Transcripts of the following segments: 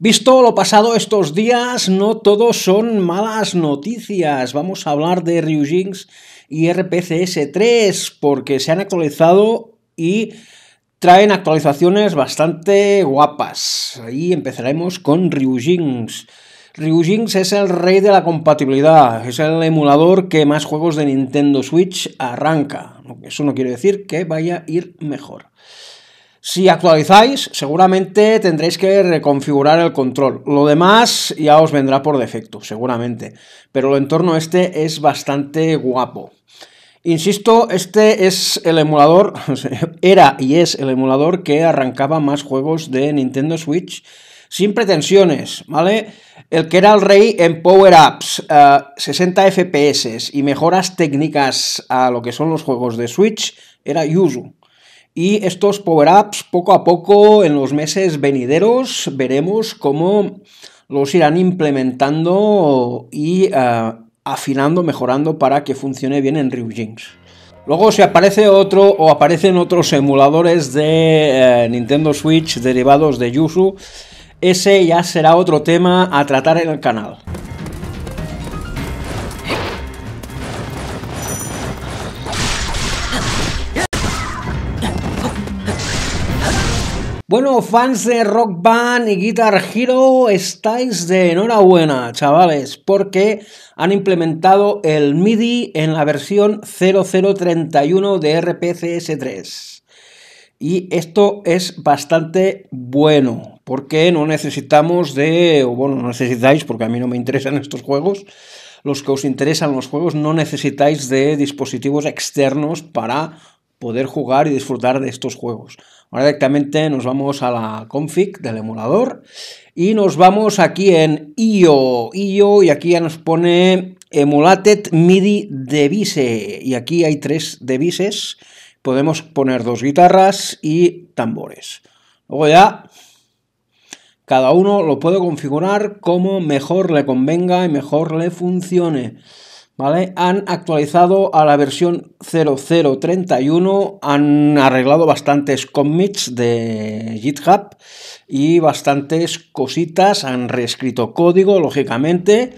Visto lo pasado estos días, no todo son malas noticias. Vamos a hablar de Ryujinx y RPCS 3 porque se han actualizado y traen actualizaciones bastante guapas. Ahí empezaremos con Ryujinx. Ryujinx es el rey de la compatibilidad, es el emulador que más juegos de Nintendo Switch arranca. Eso no quiere decir que vaya a ir mejor. Si actualizáis, seguramente tendréis que reconfigurar el control. Lo demás ya os vendrá por defecto, seguramente. Pero el entorno este es bastante guapo. Insisto, este es el emulador, era y es el emulador que arrancaba más juegos de Nintendo Switch sin pretensiones, ¿vale? El que era el rey en power-ups, 60 eh, FPS y mejoras técnicas a lo que son los juegos de Switch era Yuzu. Y estos power-ups, poco a poco, en los meses venideros, veremos cómo los irán implementando y eh, afinando, mejorando para que funcione bien en Ryujinx. Luego si aparece otro o aparecen otros emuladores de eh, Nintendo Switch derivados de Yuzu, ese ya será otro tema a tratar en el canal. Bueno, fans de Rock Band y Guitar Hero, estáis de enhorabuena, chavales, porque han implementado el MIDI en la versión 0031 de RPCS3. Y esto es bastante bueno, porque no necesitamos de, o bueno, no necesitáis, porque a mí no me interesan estos juegos, los que os interesan los juegos no necesitáis de dispositivos externos para poder jugar y disfrutar de estos juegos. Ahora directamente nos vamos a la config del emulador y nos vamos aquí en IO, IO y aquí ya nos pone Emulated MIDI Devise y aquí hay tres devices. podemos poner dos guitarras y tambores. Luego ya cada uno lo puedo configurar como mejor le convenga y mejor le funcione. ¿vale? Han actualizado a la versión 0031, han arreglado bastantes commits de GitHub y bastantes cositas, han reescrito código, lógicamente,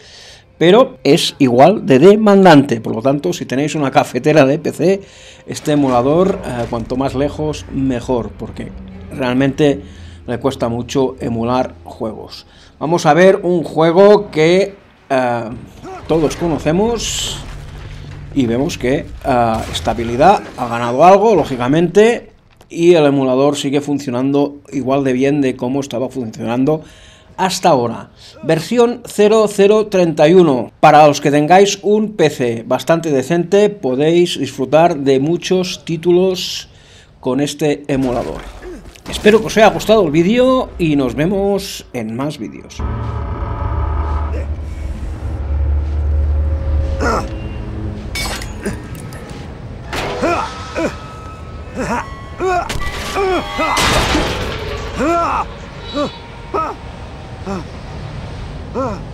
pero es igual de demandante. Por lo tanto, si tenéis una cafetera de PC, este emulador, eh, cuanto más lejos, mejor, porque realmente le cuesta mucho emular juegos. Vamos a ver un juego que... Eh, todos conocemos. Y vemos que estabilidad eh, ha ganado algo, lógicamente. Y el emulador sigue funcionando igual de bien de cómo estaba funcionando hasta ahora. Versión 0031. Para los que tengáis un PC bastante decente, podéis disfrutar de muchos títulos con este emulador. Espero que os haya gustado el vídeo y nos vemos en más vídeos. 아, 아, 아,